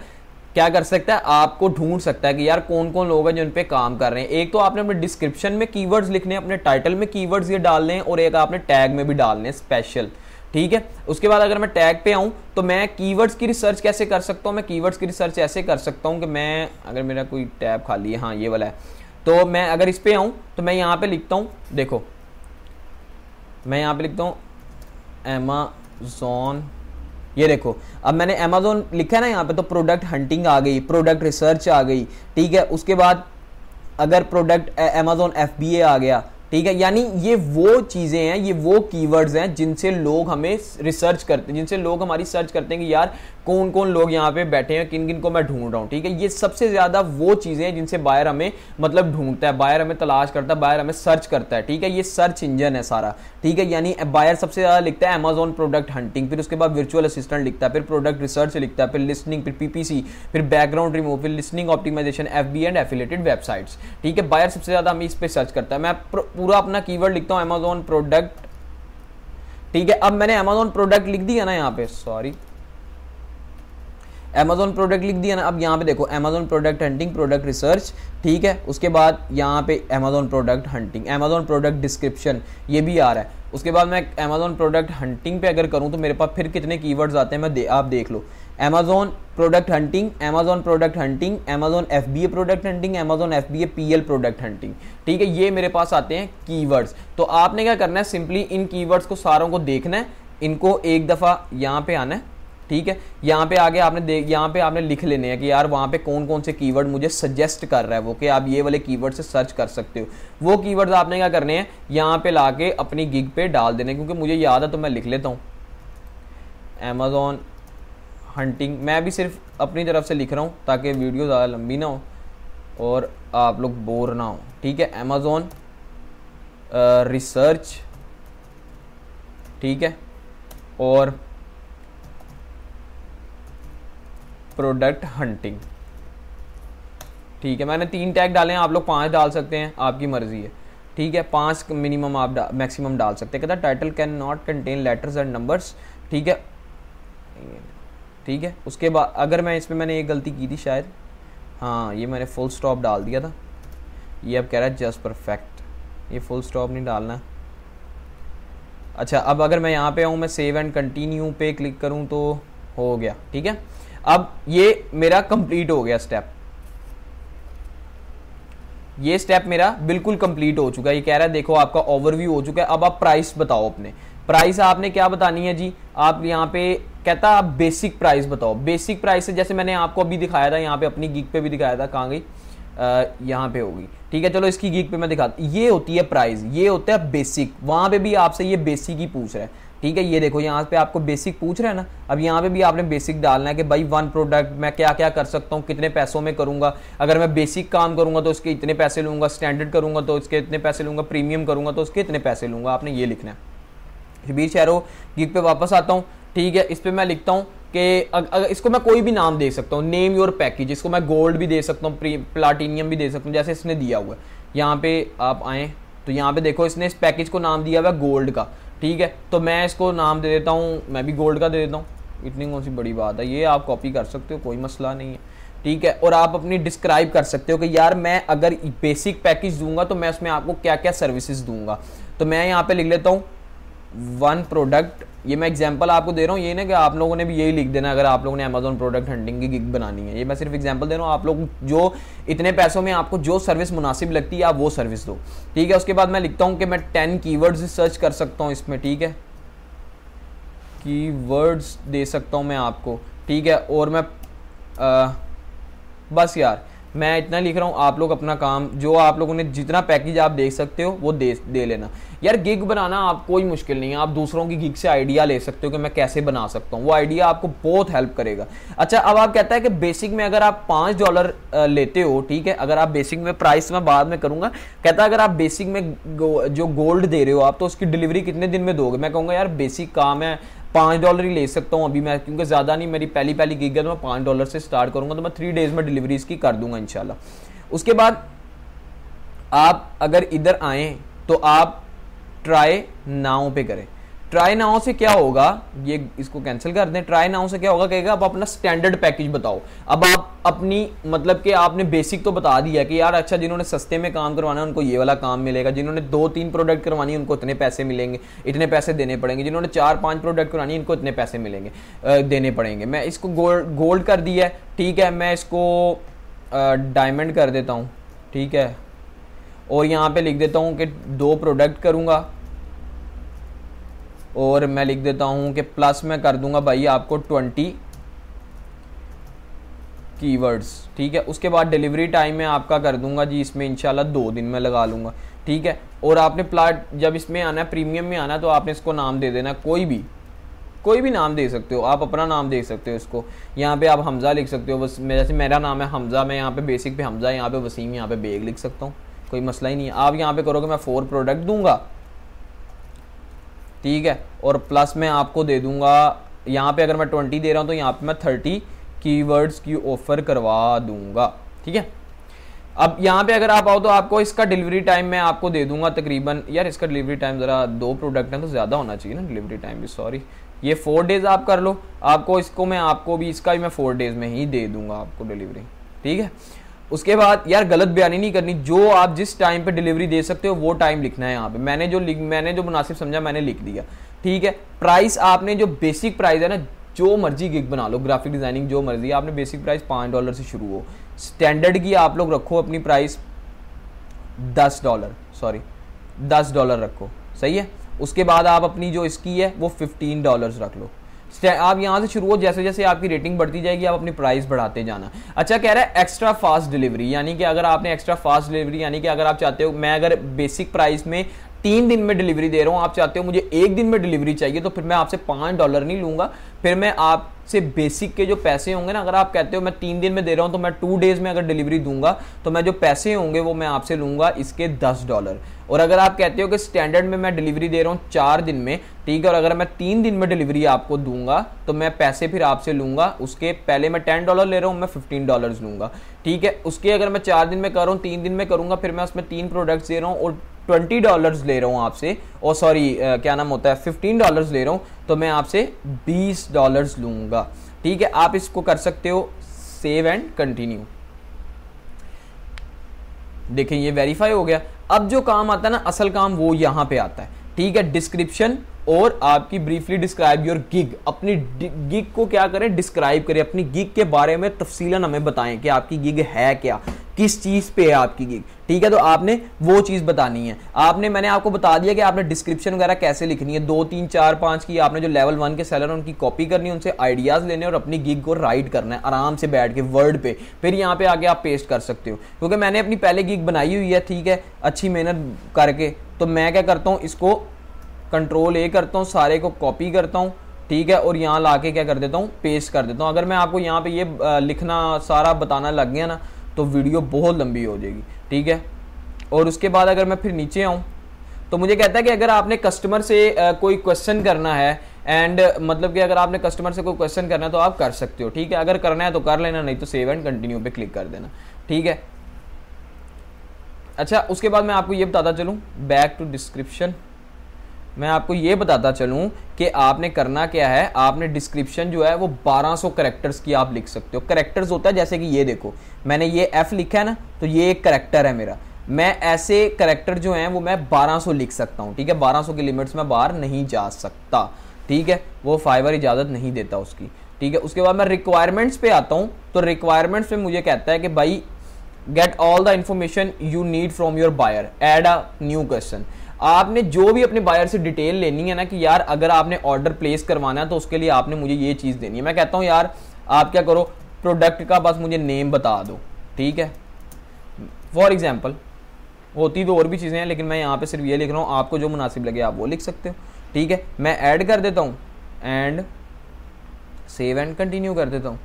क्या कर सकता है आपको ढूंढ सकता है कि यार कौन कौन लोग हैं जिन पे काम कर रहे हैं एक तो आपने अपने डिस्क्रिप्शन में कीवर्ड्स लिखने अपने टाइटल में कीवर्ड्स ये डालने और एक आपने टैग में भी डालने स्पेशल ठीक है उसके बाद अगर मैं टैग पे आऊँ तो मैं कीवर्ड्स की रिसर्च कैसे कर सकता हूँ मैं कीवर्ड्स की रिसर्च ऐसे कर सकता हूँ कि मैं अगर मेरा कोई टैब खाली है हाँ ये वाला है तो मैं अगर इस पर आऊँ तो मैं यहाँ पर लिखता हूँ देखो मैं यहाँ पर लिखता हूँ एमाजोन ये देखो अब मैंने अमेजोन लिखा है ना यहाँ पे तो प्रोडक्ट हंटिंग आ गई प्रोडक्ट रिसर्च आ गई ठीक है उसके बाद अगर प्रोडक्ट अमेजोन एफ आ गया ठीक है यानी ये वो चीज़ें हैं ये वो कीवर्ड्स हैं जिनसे लोग हमें रिसर्च करते हैं जिनसे लोग हमारी सर्च करते हैं कि यार कौन कौन लोग यहाँ पे बैठे हैं किन किन को मैं ढूंढ रहा हूँ ठीक है ये सबसे ज़्यादा वो चीज़ें हैं जिनसे बायर हमें मतलब ढूंढता है बायर हमें तलाश करता है बायर हमें सर्च करता है ठीक है ये सर्च इंजन है सारा ठीक है यानी बायर सबसे ज़्यादा लिखता है अमेजोन प्रोडक्ट हंटिंग फिर उसके बाद वर्चुअल असिस्टेंट लिखता है फिर प्रोडक्ट रिसर्च लिखता है फिर लिस्निंग फिर पीपीसी फिर बैकग्राउंड रिमूव फिर listing optimisation F and affiliated websites ठीक है बायर सबसे ज़्यादा हमें इस पर सर्च करता है मैं पूरा अपना कीवर्ड लिखता हूँ अमेजोन प्रोडक्ट ठीक है अब मैंने अमेजोन प्रोडक्ट लिख दिया ना यहाँ पे सॉरी अमेजोन प्रोडक्ट लिख दिया ना अब यहाँ पे देखो Amazon product hunting product research ठीक है उसके बाद यहाँ पे Amazon product hunting Amazon product description ये भी आ रहा है उसके बाद मैं अमेजोन प्रोडक्ट हंटिंग पे अगर करूँ तो मेरे पास फिर कितने कीवर्ड्स आते हैं मैं दे, आप देख लो Amazon product hunting Amazon product hunting Amazon F B A product hunting Amazon F B A P L product hunting ठीक है ये मेरे पास आते हैं कीवर्ड्स तो आपने क्या करना है सिंपली इन कीवर्ड्स को सारों को देखना है इनको एक दफ़ा यहाँ पे आना है ठीक है यहाँ पे आगे आपने देख यहाँ पे आपने लिख लेने हैं कि यार वहाँ पे कौन कौन से कीवर्ड मुझे सजेस्ट कर रहा है वो कि आप ये वाले कीवर्ड से सर्च कर सकते हो वो कीवर्ड आपने क्या करने हैं यहाँ पे ला के अपनी गिग पे डाल देने क्योंकि मुझे याद है तो मैं लिख लेता हूँ अमेजोन हंटिंग मैं भी सिर्फ अपनी तरफ से लिख रहा हूँ ताकि वीडियो ज़्यादा लंबी ना हो और आप लोग बोर ना हो ठीक है अमेजोन रिसर्च ठीक है और प्रोडक्ट हंटिंग ठीक है मैंने तीन टैग डाले हैं आप लोग पांच डाल सकते हैं आपकी मर्जी है ठीक है पांच मिनिमम आप डा, मैक्सिमम डाल सकते हैं कहता title can not contain letters and numbers ठीक है ठीक है उसके बाद अगर मैं इसमें मैंने एक गलती की थी शायद हाँ ये मैंने फुल स्टॉप डाल दिया था ये अब कह रहा है जस्ट परफेक्ट ये फुल स्टॉप नहीं डालना अच्छा अब अगर मैं यहाँ पे आऊँ मैं सेव एंड कंटिन्यू पे क्लिक करूँ तो हो गया ठीक है अब ये मेरा कंप्लीट हो गया स्टेप ये स्टेप मेरा बिल्कुल कंप्लीट हो चुका है ये कह रहा है देखो आपका ओवरव्यू हो चुका है अब आप प्राइस बताओ अपने प्राइस आपने क्या बतानी है जी आप यहाँ पे कहता है आप बेसिक प्राइस बताओ बेसिक प्राइस से जैसे मैंने आपको अभी दिखाया था यहाँ पे अपनी गिग पे भी दिखाया था कहाँ गई यहाँ पे होगी ठीक है चलो इसकी गिग पे मैं दिखा ये होती है प्राइस ये होता है बेसिक वहां पे भी आपसे ये बेसिक ही पूछ रहा है ठीक है ये देखो यहाँ पे आपको बेसिक पूछ रहे हैं ना अब यहाँ पे भी आपने बेसिक डालना है कि भाई वन प्रोडक्ट मैं क्या क्या कर सकता हूँ कितने पैसों में करूँगा अगर मैं बेसिक काम करूँगा तो उसके इतने पैसे लूँगा स्टैंडर्ड करूँगा तो उसके इतने पैसे लूँगा प्रीमियम करूँगा तो उसके इतने पैसे लूँगा आपने ये लिखना है शबीर शहरों गीत पे वापस आता हूँ ठीक है इस पर मैं लिखता हूँ कि अगर इसको मैं कोई भी नाम दे सकता हूँ नेम योर पैकेज इसको मैं गोल्ड भी दे सकता हूँ प्लाटीनियम भी दे सकता हूँ जैसे इसने दिया हुआ है यहाँ पे आप आएँ तो यहाँ पे देखो इसने इस पैकेज को नाम दिया हुआ है गोल्ड का ठीक है तो मैं इसको नाम दे देता हूँ मैं भी गोल्ड का दे देता हूँ इतनी कौन सी बड़ी बात है ये आप कॉपी कर सकते हो कोई मसला नहीं है ठीक है और आप अपनी डिस्क्राइब कर सकते हो कि यार मैं अगर बेसिक पैकेज दूंगा तो मैं उसमें आपको क्या क्या सर्विसेज दूंगा तो मैं यहाँ पे लिख लेता हूँ वन प्रोडक्ट ये मैं एग्जांपल आपको दे रहा हूँ ये ना कि आप लोगों ने भी यही लिख देना अगर आप लोगों ने अमेजोन प्रोडक्ट हंडिंग की गिग बनानी है ये मैं सिर्फ एग्जांपल दे रहा हूँ आप लोग जो इतने पैसों में आपको जो सर्विस मुनासिब लगती है आप वो सर्विस दो ठीक है उसके बाद मैं लिखता हूँ कि मैं टेन की सर्च कर सकता हूँ इसमें ठीक है की दे सकता हूँ मैं आपको ठीक है और मैं आ, बस यार मैं इतना लिख रहा हूँ आप लोग अपना काम जो आप लोगों ने जितना पैकेज आप देख सकते हो वो दे दे लेना यार गिग बनाना आप कोई मुश्किल नहीं है आप दूसरों की गिग से आइडिया ले सकते हो कि मैं कैसे बना सकता हूँ वो आइडिया आपको बहुत हेल्प करेगा अच्छा अब आप कहता है कि बेसिक में अगर आप पाँच डॉलर लेते हो ठीक है अगर आप बेसिक में प्राइस मैं बाद में करूँगा कहता है अगर आप बेसिक में जो गोल्ड दे रहे हो आप तो उसकी डिलीवरी कितने दिन में दोगे मैं कहूँगा यार बेसिक काम है पाँच डॉलर ही ले सकता हूँ अभी मैं क्योंकि ज़्यादा नहीं मेरी पहली पहली गिग है तो मैं पाँच डॉलर से स्टार्ट करूँगा तो मैं थ्री डेज में डिलीवरी इसकी कर दूंगा इंशाल्लाह उसके बाद आप अगर इधर आएँ तो आप ट्राई नाउ पे करें ट्राई नाउ से क्या होगा ये इसको कैंसिल कर दें ट्राई नाउ से क्या होगा कहेगा आप अपना स्टैंडर्ड पैकेज बताओ अब आप अपनी मतलब कि आपने बेसिक तो बता दिया कि यार अच्छा जिन्होंने सस्ते में काम करवाना है उनको ये वाला काम मिलेगा जिन्होंने दो तीन प्रोडक्ट करवानी है उनको इतने पैसे मिलेंगे इतने पैसे देने पड़ेंगे जिन्होंने चार पांच प्रोडक्ट करवानी है इनको इतने पैसे मिलेंगे देने पड़ेंगे मैं इसको गोल्ड गोल्ड कर दिया है ठीक है मैं इसको डायमंड कर देता हूँ ठीक है और यहाँ पे लिख देता हूँ कि दो प्रोडक्ट करूँगा और मैं लिख देता हूँ कि प्लस मैं कर दूंगा भाई आपको ट्वेंटी कीवर्ड्स ठीक है उसके बाद डिलीवरी टाइम में आपका कर दूंगा जी इसमें इंशाल्लाह दो दिन में लगा लूंगा ठीक है और आपने प्लाट जब इसमें आना है प्रीमियम में आना है तो आपने इसको नाम दे देना कोई भी कोई भी नाम दे सकते हो आप अपना नाम दे सकते हो इसको यहाँ पे आप हमज़ा लिख सकते हो बस जैसे मेरा नाम है हमज़ा मैं यहाँ पे बेसिक पे हमज़ा यहाँ पे वसीम यहाँ पे बेग लिख सकता हूँ कोई मसला ही नहीं है आप यहाँ पे करोगे मैं फ़ोर प्रोडक्ट दूंगा ठीक है और प्लस मैं आपको दे दूंगा यहाँ पे अगर मैं ट्वेंटी दे रहा हूँ तो यहाँ पे मैं थर्टी कीवर्ड्स की ऑफर करवा दूंगा ठीक है अब यहाँ पे अगर आप आओ तो आपको इसका डिलीवरी टाइम मैं आपको दे दूंगा तकरीबन यार इसका डिलीवरी टाइम ज़रा दो प्रोडक्ट हैं तो ज़्यादा होना चाहिए ना डिलीवरी टाइम भी सॉरी ये फोर डेज़ आप कर लो आपको इसको मैं आपको भी इसका भी मैं फोर डेज़ में ही दे दूंगा आपको डिलीवरी ठीक है उसके बाद यार गलत बयानी नहीं करनी जो आप जिस टाइम पे डिलीवरी दे सकते हो वो टाइम लिखना है यहाँ पे मैंने जो मैंने जो मुनासिब समझा मैंने लिख दिया ठीक है प्राइस आपने जो बेसिक प्राइस है ना जो मर्जी गिग बना लो ग्राफिक डिजाइनिंग जो मर्जी आपने बेसिक प्राइस पाँच डॉलर से शुरू हो स्टैंडर्ड की आप लोग रखो अपनी प्राइस दस डॉलर सॉरी दस डॉलर रखो सही है उसके बाद आप अपनी जो इसकी है वो फिफ्टीन डॉलर रख लो आप यहाँ से शुरू हो जैसे जैसे आपकी रेटिंग बढ़ती जाएगी आप अपनी प्राइस बढ़ाते जाना अच्छा कह रहा है एक्स्ट्रा फास्ट डिलीवरी यानी कि अगर आपने एक्स्ट्रा फास्ट डिलीवरी यानी कि अगर आप चाहते हो मैं अगर बेसिक प्राइस में तीन दिन में डिलीवरी दे रहा हूँ आप चाहते हो मुझे एक दिन में डिलीवरी चाहिए तो फिर मैं आपसे पाँच डॉलर नहीं लूंगा फिर मैं आप से बेसिक के जो पैसे होंगे ना अगर आप कहते हो मैं तीन दिन में दे रहा हूँ तो मैं टू डेज में अगर डिलीवरी दूंगा तो मैं जो पैसे होंगे वो मैं आपसे लूंगा इसके दस डॉलर और अगर आप कहते हो कि स्टैंडर्ड में मैं डिलीवरी दे रहा हूँ चार दिन में ठीक है और अगर मैं तीन दिन में डिलीवरी आपको दूंगा तो मैं पैसे फिर आपसे लूंगा उसके पहले मैं टेन डॉलर ले रहा हूँ मैं फिफ्टीन डॉलर लूंगा ठीक है उसके अगर मैं चार दिन में कर रहा हूँ तीन दिन में करूंगा फिर मैं उसमें तीन प्रोडक्ट्स दे रहा हूँ और ट्वेंटी डॉलर्स ले रहा हूँ आपसे और सॉरी क्या नाम होता है फिफ्टीन डॉलर्स ले रहा हूँ तो मैं आपसे बीस डॉलर्स लूँगा ठीक है आप इसको कर सकते हो सेव एंड कंटिन्यू देखें ये वेरीफाई हो गया अब जो काम आता है ना असल काम वो यहाँ पे आता है ठीक है डिस्क्रिप्शन और आपकी ब्रीफली डिस्क्राइब योर गिग अपनी गिग को क्या करें डिस्क्राइब करें अपनी गिग के बारे में तफसीला हमें बताएं कि आपकी गिग है क्या किस चीज़ पे है आपकी गिग ठीक है तो आपने वो चीज़ बतानी है आपने मैंने आपको बता दिया कि आपने डिस्क्रिप्शन वगैरह कैसे लिखनी है दो तीन चार पाँच की आपने जो लेवल वन के सेलर उनकी कॉपी करनी है उनसे आइडियाज़ लेने और अपनी गिग को राइड करना है आराम से बैठ के वर्ड पे फिर यहाँ पे आगे आप पेस्ट कर सकते हो क्योंकि मैंने अपनी पहले गिग बनाई हुई है ठीक है अच्छी मेहनत करके तो मैं क्या करता हूँ इसको कंट्रोल ए करता हूँ सारे को कॉपी करता हूँ ठीक है और यहाँ ला के क्या कर देता हूँ पेस्ट कर देता हूँ अगर मैं आपको यहाँ पे ये लिखना सारा बताना लग गया ना तो वीडियो बहुत लंबी हो जाएगी ठीक है और उसके बाद अगर मैं फिर नीचे आऊँ तो मुझे कहता है कि अगर आपने कस्टमर से कोई क्वेश्चन करना है एंड मतलब कि अगर आपने कस्टमर से कोई क्वेश्चन करना है तो आप कर सकते हो ठीक है अगर करना है तो कर लेना नहीं तो सेव एंड कंटिन्यू पे क्लिक कर देना ठीक है अच्छा उसके बाद मैं आपको ये बताता चलूँ बैक टू डिस्क्रिप्शन मैं आपको ये बताता चलूँ कि आपने करना क्या है आपने डिस्क्रिप्शन जो है वो 1200 करेक्टर्स की आप लिख सकते हो करेक्टर्स होता है जैसे कि ये देखो मैंने ये एफ लिखा है ना तो ये एक करेक्टर है मेरा मैं ऐसे करेक्टर जो हैं वो मैं 1200 लिख सकता हूँ ठीक है 1200 की लिमिट्स में बाहर नहीं जा सकता ठीक है वो फाइबर इजाज़त नहीं देता उसकी ठीक है उसके बाद मैं रिक्वायरमेंट्स पे आता हूँ तो रिक्वायरमेंट्स में मुझे कहता है कि भाई get all the information you need from your buyer add a new question आपने जो भी अपने बायर से डिटेल लेनी है ना कि यार अगर आपने ऑर्डर प्लेस करवाना है तो उसके लिए आपने मुझे ये चीज़ देनी है मैं कहता हूँ यार आप क्या करो प्रोडक्ट का बस मुझे नेम बता दो ठीक है फॉर एग्जाम्पल होती तो और भी चीज़ें हैं लेकिन मैं यहाँ पे सिर्फ ये लिख रहा हूँ आपको जो मुनासिब लगे आप वो लिख सकते हो ठीक है मैं ऐड कर देता हूँ एंड सेव एंड कंटिन्यू कर देता हूँ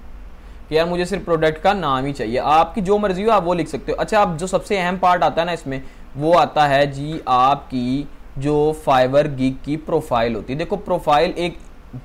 कि यार मुझे सिर्फ प्रोडक्ट का नाम ही चाहिए आपकी जो मर्जी हो आप वो लिख सकते हो अच्छा आप जो सबसे अहम पार्ट आता है ना इसमें वो आता है जी आपकी जो फाइबर गिग की प्रोफाइल होती है देखो प्रोफाइल एक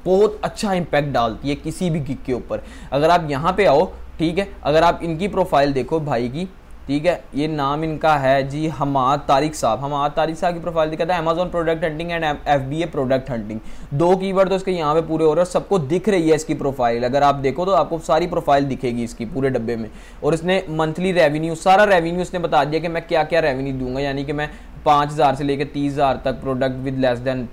बहुत अच्छा इम्पैक्ट डालती है किसी भी गिग के ऊपर अगर आप यहाँ पे आओ ठीक है अगर आप इनकी प्रोफाइल देखो भाई की ठीक है ये नाम इनका है जी हमाद तारिक साहब हमाद तारिक साहब की प्रोफाइल दिखा था Amazon product hunting and F B A product hunting दो कीवर्ड तो इसके यहाँ पे पूरे हो रहे हैं सबको दिख रही है इसकी प्रोफाइल अगर आप देखो तो आपको सारी प्रोफाइल दिखेगी इसकी पूरे डब्बे में और इसने मंथली रेवेन्यू सारा रेवेन्यू इसने बता दिया कि मैं क्या क्या रेवेन्यू दूंगा यानी कि मैं पाँच हज़ार से लेकर तीस हज़ार तक प्रोडक्ट विद लेस देन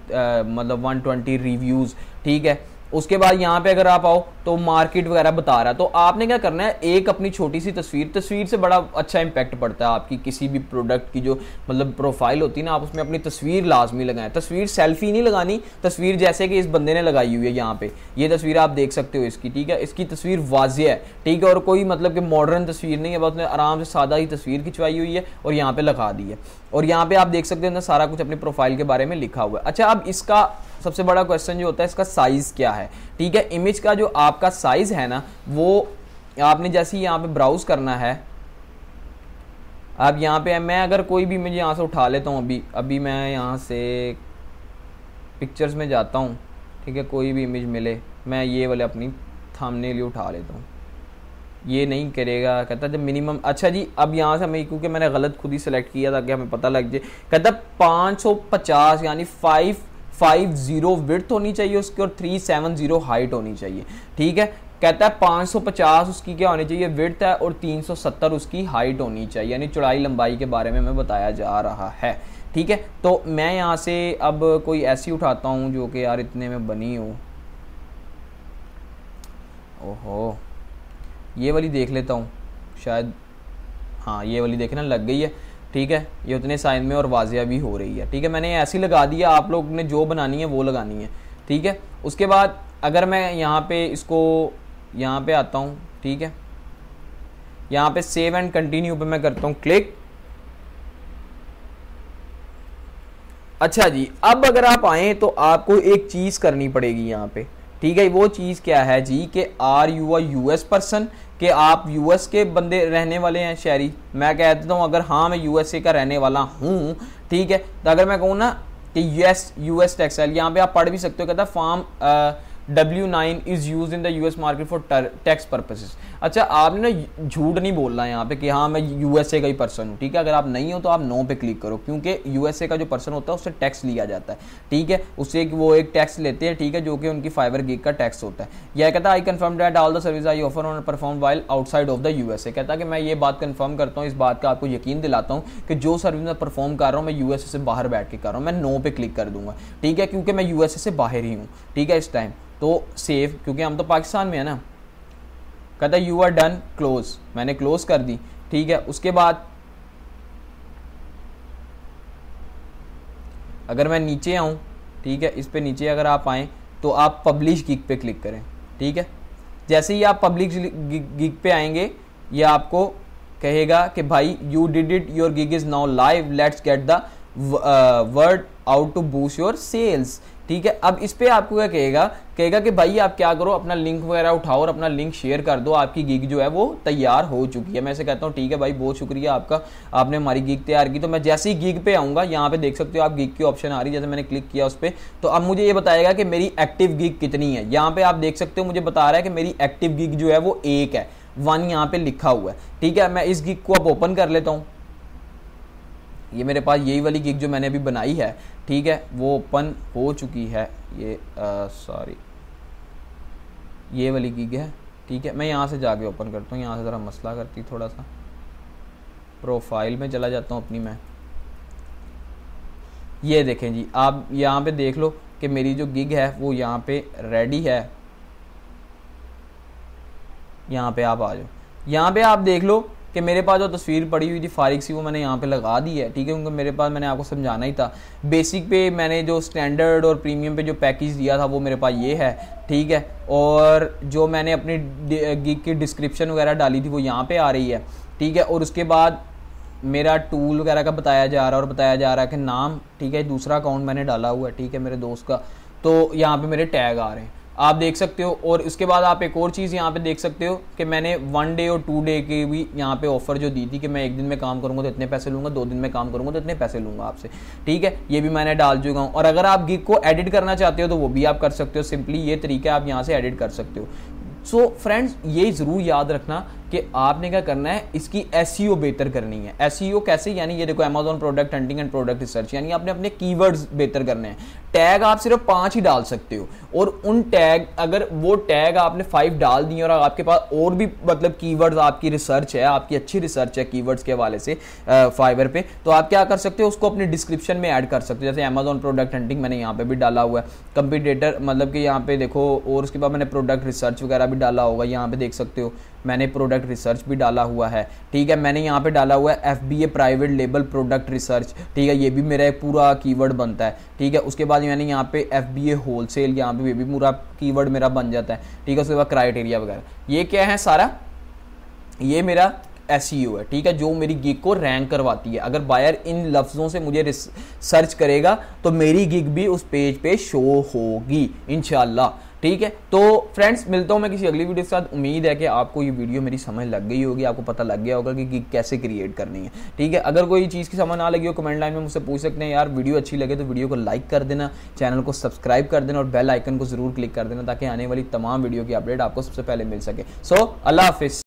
मतलब वन ट्वेंटी रिव्यूज़ ठीक है उसके बाद यहाँ पे अगर आप आओ तो मार्केट वगैरह बता रहा है तो आपने क्या करना है एक अपनी छोटी सी तस्वीर तस्वीर से बड़ा अच्छा इम्पैक्ट पड़ता है आपकी किसी भी प्रोडक्ट की जो मतलब प्रोफाइल होती है ना आप उसमें अपनी तस्वीर लाजमी लगाएं तस्वीर सेल्फी नहीं लगानी तस्वीर जैसे कि इस बंदे ने लगाई हुई है यहाँ पे ये तस्वीर आप देख सकते हो इसकी ठीक है इसकी तस्वीर वाजिया है ठीक है और कोई मतलब कि मॉडर्न तस्वीर नहीं है बस उसने आराम से सादा ही तस्वीर खिंचवाई हुई है और यहाँ पे लगा दी है और यहाँ पे आप देख सकते हो ना सारा कुछ अपनी प्रोफाइल के बारे में लिखा हुआ है अच्छा अब इसका सबसे बड़ा क्वेश्चन जो होता है इसका साइज़ क्या है ठीक है इमेज का जो आपका साइज़ है ना वो आपने जैसे ही यहाँ पे ब्राउज़ करना है अब यहाँ पे मैं अगर कोई भी इमेज यहाँ से उठा लेता हूँ अभी अभी मैं यहाँ से पिक्चर्स में जाता हूँ ठीक है कोई भी इमेज मिले मैं ये वाले अपनी थामने लिए उठा लेता हूँ ये नहीं करेगा कहता जब मिनिमम अच्छा जी अब यहाँ से हमें क्योंकि मैंने गलत खुद ही सेलेक्ट किया था कि हमें पता लग जाए कहता 550 यानी फाइव फाइव जीरो विर्थ होनी चाहिए उसकी और थ्री सेवन जीरो हाइट होनी चाहिए ठीक है कहता है 550 उसकी क्या होनी चाहिए विर्थ है और 370 उसकी हाइट होनी चाहिए यानी चौड़ाई लंबाई के बारे में हमें बताया जा रहा है ठीक है तो मैं यहाँ से अब कोई ऐसी उठाता हूँ जो कि यार इतने में बनी हो ओहो ये वाली देख लेता हूँ शायद हाँ ये वाली देखना लग गई है ठीक है ये उतने साइन में और वाजिया भी हो रही है ठीक है मैंने ऐसी लगा दी है आप लोग ने जो बनानी है वो लगानी है ठीक है उसके बाद अगर मैं यहाँ पे इसको यहाँ पे आता हूँ ठीक है यहाँ पे सेव एंड कंटिन्यू पे मैं करता हूँ क्लिक अच्छा जी अब अगर आप आए तो आपको एक चीज़ करनी पड़ेगी यहाँ पे ठीक है वो चीज़ क्या है जी कि are you are U S person कि आप यूएस के बंदे रहने वाले हैं शहरी मैं कह देता हूँ अगर हाँ मैं यूएसए का रहने वाला हूँ ठीक है तो अगर मैं कहूँ ना कि यूएस यूएस टेक्सटाइल यहाँ पे आप पढ़ भी सकते हो कहता form W nine is use in the US market for tax purposes अच्छा आपने झूठ नहीं बोलना है यहाँ पे कि हाँ मैं यूएसए का ही पर्सन हूँ ठीक है अगर आप नहीं हो तो आप नो पे क्लिक करो क्योंकि यूएसए का जो पर्सन होता है उससे टैक्स लिया जाता है ठीक है उससे एक वो एक टैक्स लेते हैं ठीक है जो कि उनकी फाइबर गिग का टैक्स होता है यह कहता है I confirm that all the service I offer on perform while outside of the USA कहता है कि मैं ये बात कन्फर्म करता हूँ इस बात का आपको यकीन दिलाता हूँ कि जो सर्विस मैं परफॉर्म कर रहा हूँ मैं यूएसए से बाहर बैठ के कर रहा हूँ मैं नो पे क्लिक कर दूंगा ठीक है क्योंकि मैं यूएसए से बाहर ही हूँ ठीक है इस टाइम तो सेफ क्योंकि हम तो पाकिस्तान में है ना कहता यू आर डन क्लोज मैंने क्लोज कर दी ठीक है उसके बाद अगर मैं नीचे आऊं ठीक है इस पे नीचे अगर आप आए तो आप पब्लिश गिग पे क्लिक करें ठीक है जैसे ही आप पब्लिक गिग पे आएंगे ये आपको कहेगा कि भाई you did it your gig is now live let's get the word out to boost your sales ठीक है अब इस पर आपको क्या कहेगा कहेगा कि भाई आप क्या करो अपना लिंक वगैरह उठाओ और अपना लिंक शेयर कर दो आपकी गिग जो है वो तैयार हो चुकी है मैं ऐसे कहता हूँ ठीक है भाई बहुत शुक्रिया आपका आपने हमारी गिग तैयार की तो मैं जैसे ही गिग पे आऊंगा यहाँ पे देख सकते हो आप गिग की ऑप्शन आ रही है जैसे मैंने क्लिक किया उस पर तो अब मुझे ये बताएगा कि मेरी एक्टिव गिग कितनी है यहाँ पे आप देख सकते हो मुझे बता रहा है कि मेरी एक्टिव गिग जो है वो एक है वन यहाँ पे लिखा हुआ है ठीक है मैं इस गिग को अब ओपन कर लेता हूँ ये मेरे पास यही वाली गिग जो मैंने अभी बनाई है ठीक है वो ओपन हो चुकी है ये सॉरी ये वाली गिग है ठीक है मैं यहाँ से जाके ओपन करता हूँ यहाँ से ज़रा मसला करती थोड़ा सा प्रोफाइल में चला जाता हूँ अपनी मैं ये देखें जी आप यहाँ पे देख लो कि मेरी जो गिग है वो यहाँ पे रेडी है यहाँ पे आप आ जाओ यहाँ पे आप देख लो कि मेरे पास जो तस्वीर पड़ी हुई थी फारिक सी वो मैंने यहाँ पे लगा दी है ठीक है क्योंकि मेरे पास मैंने आपको समझाना ही था बेसिक पे मैंने जो स्टैंडर्ड और प्रीमियम पे जो पैकेज दिया था वो मेरे पास ये है ठीक है और जो मैंने अपनी गिग की डिस्क्रिप्शन वगैरह डाली थी वो यहाँ पर आ रही है ठीक है और उसके बाद मेरा टूल वगैरह का बताया जा रहा है और बताया जा रहा है कि नाम ठीक है दूसरा अकाउंट मैंने डाला हुआ है ठीक है मेरे दोस्त का तो यहाँ पे मेरे टैग आ रहे हैं आप देख सकते हो और उसके बाद आप एक और चीज़ यहाँ पे देख सकते हो कि मैंने वन डे और टू डे की भी यहाँ पे ऑफर जो दी थी कि मैं एक दिन में काम करूँगा तो इतने पैसे लूँगा दो दिन में काम करूँगा तो इतने पैसे लूँगा आपसे ठीक है ये भी मैंने डाल चुका हूँ और अगर आप गिग को एडिट करना चाहते हो तो वो भी आप कर सकते हो सिंपली ये तरीका आप यहाँ से एडिट कर सकते हो सो so, फ्रेंड्स ये ज़रूर याद रखना कि आपने क्या करना है इसकी एस e बेहतर करनी है एस e कैसे यानी ये देखो Amazon product hunting and product research यानी आपने अपने कीवर्ड्स बेहतर करने हैं टैग आप सिर्फ पांच ही डाल सकते हो और उन टैग अगर वो टैग आपने फाइव डाल दिए और आपके पास और भी मतलब कीवर्ड्स आपकी रिसर्च है आपकी अच्छी रिसर्च है कीवर्ड्स के हवाले से फाइवर पे तो आप क्या कर सकते हो उसको अपने डिस्क्रिप्शन में ऐड कर सकते हो जैसे अमेजोन प्रोडक्ट हंटिंग मैंने यहाँ पे भी डाला हुआ है कंपिटेटर मतलब कि यहाँ पे देखो और उसके बाद मैंने प्रोडक्ट रिसर्च वगैरह भी डाला होगा यहाँ पे देख सकते हो मैंने प्रोडक्ट रिसर्च भी डाला हुआ है ठीक है मैंने यहाँ पे डाला हुआ है F B A private label product research ठीक है ये भी मेरा एक पूरा कीवर्ड बनता है ठीक है उसके बाद मैंने यहाँ पे F B A wholesale यहाँ पे ये भी पूरा कीवर्ड मेरा बन जाता है ठीक है उसके बाद क्राइटेरिया वगैरह ये क्या है सारा ये मेरा एस e है ठीक है जो मेरी गिग को रैंक करवाती है अगर बायर इन लफ्ज़ों से मुझे सर्च करेगा तो मेरी गिग भी उस पेज पे शो होगी इनशाला ठीक है तो फ्रेंड्स मिलता हूँ मैं किसी अगली वीडियो के साथ उम्मीद है कि आपको ये वीडियो मेरी समझ लग गई होगी आपको पता लग गया होगा कि, कि कैसे क्रिएट करनी है ठीक है अगर कोई चीज़ की समझ ना लगी हो कमेंट लाइन में मुझसे पूछ सकते हैं यार वीडियो अच्छी लगे तो वीडियो को लाइक कर देना चैनल को सब्सक्राइब कर देना और बेल आइकन को ज़रूर क्लिक कर देना ताकि आने वाली तमाम वीडियो की अपडेट आपको सबसे पहले मिल सके सो अल्लाह हाफिज़